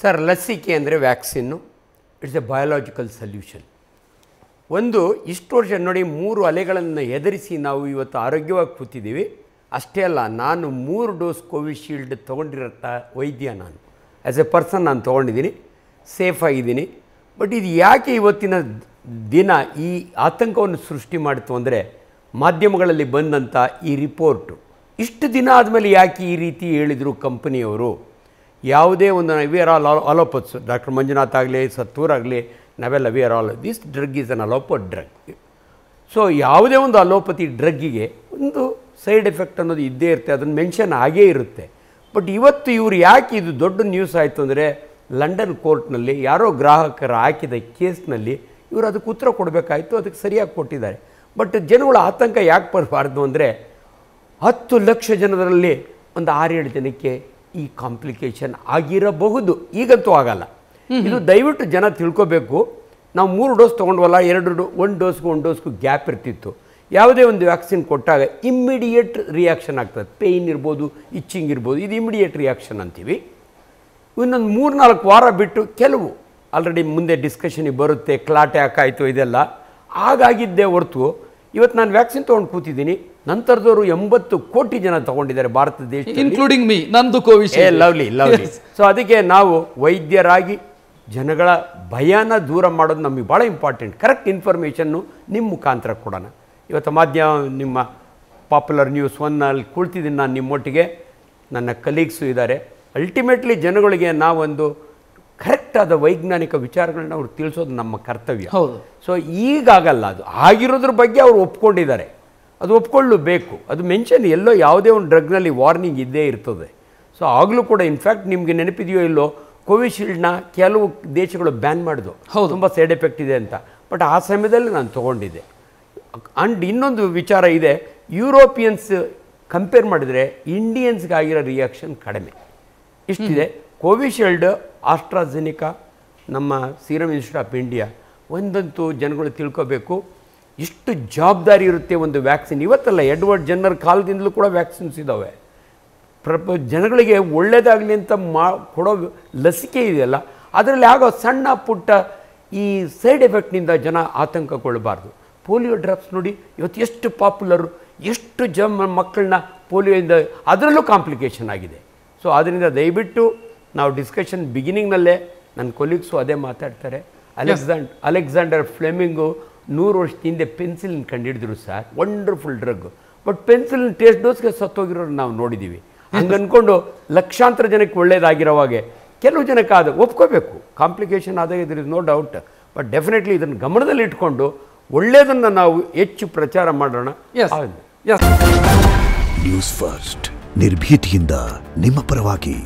sir ಲಸಿಕೆ ಅಂದರೆ vaccine it's a biological solution ಒಂದು ಇಷ್ಟು ವರ್ಷ ನೋಡಿ ಮೂರು ಅಲೆಗಳನ್ನು ಎದುರಿಸಿ ನಾವು ಇವತ್ತು ಆರೋಗ್ಯವಾಗಿ ಕೂತಿದ್ದೀವಿ ಅಷ್ಟೇ ಅಲ್ಲ ನಾನು ಮೂರು ಡೋಸ್ ಕೋವಿಶೀಲ್ಡ್ ತೊಗೊಂಡಿರತ್ತ ವೈದ್ಯ ನಾನು ಆ್ಯಸ್ ಎ ಪರ್ಸನ್ ನಾನು ತೊಗೊಂಡಿದ್ದೀನಿ ಸೇಫಾಗಿದ್ದೀನಿ ಬಟ್ ಇದು ಯಾಕೆ ಇವತ್ತಿನ ದಿನ ಈ ಆತಂಕವನ್ನು ಸೃಷ್ಟಿ ಮಾಡಿತು ಅಂದರೆ ಮಾಧ್ಯಮಗಳಲ್ಲಿ ಬಂದಂಥ ಈ ರಿಪೋರ್ಟು ಇಷ್ಟು ದಿನ ಆದಮೇಲೆ ಯಾಕೆ ಈ ರೀತಿ ಹೇಳಿದರು ಕಂಪನಿಯವರು ಯಾವುದೇ ಒಂದು we are all allopaths doctor Manjunath ಆಗಲಿ ಸತ್ತೂರಾಗಲಿ ನಾವೆಲ್ಲ we are all this drug is an ಅಲೋಪ ಡ್ರಗ್ ಸೊ ಯಾವುದೇ ಒಂದು ಅಲೋಪತಿ ಡ್ರಗ್ಗಿಗೆ ಒಂದು ಸೈಡ್ ಎಫೆಕ್ಟ್ ಅನ್ನೋದು ಇದ್ದೇ ಇರುತ್ತೆ ಅದನ್ನು ಮೆನ್ಷನ್ ಆಗೇ ಇರುತ್ತೆ ಬಟ್ ಇವತ್ತು ಇವರು ಯಾಕೆ ಇದು ದೊಡ್ಡ ನ್ಯೂಸ್ ಆಯಿತು ಅಂದರೆ ಲಂಡನ್ ಕೋರ್ಟ್ನಲ್ಲಿ ಯಾರೋ ಗ್ರಾಹಕರು ಹಾಕಿದ ಕೇಸ್ನಲ್ಲಿ ಇವರು ಅದಕ್ಕೆ ಉತ್ತರ ಕೊಡಬೇಕಾಯಿತು ಅದಕ್ಕೆ ಸರಿಯಾಗಿ ಕೊಟ್ಟಿದ್ದಾರೆ ಬಟ್ ಜನಗಳ ಆತಂಕ ಯಾಕೆ ಬರಬಾರ್ದು ಅಂದರೆ ಹತ್ತು ಲಕ್ಷ ಜನರಲ್ಲಿ ಒಂದು ಆರೇಳು ಜನಕ್ಕೆ ಈ ಕಾಂಪ್ಲಿಕೇಶನ್ ಆಗಿರಬಹುದು ಈಗಂತೂ ಆಗಲ್ಲ ಇದು ದಯವಿಟ್ಟು ಜನ ತಿಳ್ಕೊಬೇಕು ನಾವು ಮೂರು ಡೋಸ್ ತೊಗೊಂಡ್ವಲ್ಲ ಎರಡು ಡೋ ಒನ್ ಡೋಸ್ಗೂ ಒಂದು ಡೋಸ್ಗೂ ಗ್ಯಾಪ್ ಇರ್ತಿತ್ತು ಯಾವುದೇ ಒಂದು ವ್ಯಾಕ್ಸಿನ್ ಕೊಟ್ಟಾಗ ಇಮ್ಮಿಡಿಯೇಟ್ ರಿಯಾಕ್ಷನ್ ಆಗ್ತದೆ ಪೇಯ್ನ್ ಇರ್ಬೋದು ಇಚ್ಚಿಂಗ್ ಇರ್ಬೋದು ಇದು ಇಮ್ಮಿಡಿಯೇಟ್ ರಿಯಾಕ್ಷನ್ ಅಂತೀವಿ ಇನ್ನೊಂದು ಮೂರು ನಾಲ್ಕು ವಾರ ಬಿಟ್ಟು ಕೆಲವು ಆಲ್ರೆಡಿ ಮುಂದೆ ಡಿಸ್ಕಷನಿಗೆ ಬರುತ್ತೆ ಕ್ಲಾಟ್ ಯಾಕಾಯಿತು ಇದೆಲ್ಲ ಹಾಗಾಗಿದ್ದೇ ಹೊರ್ತು ಇವತ್ತು ನಾನು ವ್ಯಾಕ್ಸಿನ್ ತೊಗೊಂಡು ಕೂತಿದ್ದೀನಿ ನಂತರದವರು ಎಂಬತ್ತು ಕೋಟಿ ಜನ ತಗೊಂಡಿದ್ದಾರೆ ಭಾರತ ದೇಶ ಇನ್ಕ್ಲೂಡಿಂಗ್ ಮೀ ನಂದು ಕೋವಿಶೀಲ್ಡ್ ಲವ್ಲಿ ಲವ್ಲಿ ಸೊ ಅದಕ್ಕೆ ನಾವು ವೈದ್ಯರಾಗಿ ಜನಗಳ ಭಯನ ದೂರ ಮಾಡೋದು ನಮಗೆ ಭಾಳ ಇಂಪಾರ್ಟೆಂಟ್ ಕರೆಕ್ಟ್ ಇನ್ಫಾರ್ಮೇಷನ್ನು ನಿಮ್ಮ ಮುಖಾಂತರ ಕೊಡೋಣ ಇವತ್ತು ಮಾಧ್ಯಮ ನಿಮ್ಮ ಪಾಪ್ಯುಲರ್ ನ್ಯೂಸ್ ಒನ್ನಲ್ಲಿ ಕುಳ್ತಿದ್ದೀನಿ ನಾನು ನಿಮ್ಮೊಟ್ಟಿಗೆ ನನ್ನ ಕಲೀಗ್ಸು ಇದ್ದಾರೆ ಅಲ್ಟಿಮೇಟ್ಲಿ ಜನಗಳಿಗೆ ನಾವೊಂದು ಕರೆಕ್ಟಾದ ವೈಜ್ಞಾನಿಕ ವಿಚಾರಗಳನ್ನ ಅವ್ರು ತಿಳಿಸೋದು ನಮ್ಮ ಕರ್ತವ್ಯ ಹೌದು ಸೊ ಈಗಾಗಲ್ಲ ಅದು ಆಗಿರೋದ್ರ ಬಗ್ಗೆ ಅವ್ರು ಒಪ್ಕೊಂಡಿದ್ದಾರೆ ಅದು ಒಪ್ಕೊಳ್ಳು ಬೇಕು ಅದು ಮೆನ್ಷನ್ ಎಲ್ಲೋ ಯಾವುದೇ ಒಂದು ಡ್ರಗ್ನಲ್ಲಿ ವಾರ್ನಿಂಗ್ ಇದ್ದೇ ಇರ್ತದೆ ಸೊ ಆಗಲೂ ಕೂಡ ಇನ್ಫ್ಯಾಕ್ಟ್ ನಿಮಗೆ ನೆನಪಿದೆಯೋ ಇಲ್ಲೋ ಕೋವಿಶೀಲ್ಡ್ನ ಕೆಲವು ದೇಶಗಳು ಬ್ಯಾನ್ ಮಾಡಿದ್ವು ಹೌದು ತುಂಬ ಸೈಡ್ ಎಫೆಕ್ಟ್ ಇದೆ ಅಂತ ಬಟ್ ಆ ಸಮಯದಲ್ಲಿ ನಾನು ತೊಗೊಂಡಿದ್ದೆ ಆ್ಯಂಡ್ ಇನ್ನೊಂದು ವಿಚಾರ ಇದೆ ಯುರೋಪಿಯನ್ಸ್ ಕಂಪೇರ್ ಮಾಡಿದರೆ ಇಂಡಿಯನ್ಸ್ಗಾಗಿರೋ ರಿಯಾಕ್ಷನ್ ಕಡಿಮೆ ಇಷ್ಟಿದೆ ಕೋವಿಶೀಲ್ಡ್ ಆಸ್ಟ್ರಾಜೆನಿಕಾ ನಮ್ಮ ಸೀರಮ್ ಇನ್ಸ್ಟಿಟ್ಯೂಟ್ ಆಫ್ ಇಂಡಿಯಾ ಒಂದಂತೂ ಜನಗಳು ತಿಳ್ಕೋಬೇಕು ಎಷ್ಟು ಜವಾಬ್ದಾರಿ ಇರುತ್ತೆ ಒಂದು ವ್ಯಾಕ್ಸಿನ್ ಇವತ್ತಲ್ಲ ಎಡ್ವರ್ಡ್ ಜನರ ಕಾಲದಿಂದಲೂ ಕೂಡ ವ್ಯಾಕ್ಸಿನ್ಸ್ ಇದ್ದಾವೆ ಪ್ರಪ ಜನಗಳಿಗೆ ಒಳ್ಳೆಯದಾಗಲಿ ಅಂತ ಮಾ ಕೊಡೋ ಲಸಿಕೆ ಇದೆಯಲ್ಲ ಅದರಲ್ಲಿ ಆಗೋ ಸಣ್ಣ ಪುಟ್ಟ ಈ ಸೈಡ್ ಎಫೆಕ್ಟ್ನಿಂದ ಜನ ಆತಂಕಗೊಳ್ಳಬಾರ್ದು ಪೋಲಿಯೋ ಡ್ರಾಪ್ಸ್ ನೋಡಿ ಇವತ್ತು ಎಷ್ಟು ಪಾಪ್ಯುಲರು ಎಷ್ಟು ಜ ಮಕ್ಕಳನ್ನ ಪೋಲಿಯೋಯಿಂದ ಅದರಲ್ಲೂ ಕಾಂಪ್ಲಿಕೇಶನ್ ಆಗಿದೆ ಸೊ ಅದರಿಂದ ದಯವಿಟ್ಟು ನಾವು ಡಿಸ್ಕಷನ್ ಬಿಗಿನಿಂಗ್ನಲ್ಲೇ ನನ್ನ ಕೊಲೀಗ್ಸು ಅದೇ ಮಾತಾಡ್ತಾರೆ ಅಲೆಕ್ಸಾಂಡ್ ಅಲೆಕ್ಸಾಂಡರ್ ಫ್ಲೆಮಿಂಗು ನೂರು ಪೆನ್ಸಿಲ್ ಕಂಡು ಹಿಡಿದ್ರು ಸರ್ ವಂಡರ್ಫುಲ್ ಡ್ರಗ್ ಬಟ್ ಪೆನ್ಸಿಲ್ನ ಟೇಸ್ಟ್ ಡೋಸ್ಗೆ ಸತ್ತೋಗಿರೋರು ನಾವು ನೋಡಿದ್ದೀವಿ ಹಂಗೆ ಅಂದ್ಕೊಂಡು ಲಕ್ಷಾಂತರ ಜನಕ್ಕೆ ಒಳ್ಳೆಯದಾಗಿರೋವಾಗೆ ಕೆಲವು ಜನಕ್ಕೆ ಆದ ಒಪ್ಕೋಬೇಕು ಕಾಂಪ್ಲಿಕೇಶನ್ ಆದಾಗ ಇದ್ರ is no doubt but definitely ಇದನ್ನು ಗಮನದಲ್ಲಿ ಇಟ್ಕೊಂಡು ಒಳ್ಳೆಯದನ್ನು ನಾವು ಹೆಚ್ಚು ಪ್ರಚಾರ ಮಾಡೋಣ ನ್ಯೂಸ್ ಫಸ್ಟ್ ನಿರ್ಭೀತಿಯಿಂದ ನಿಮ್ಮ ಪರವಾಗಿ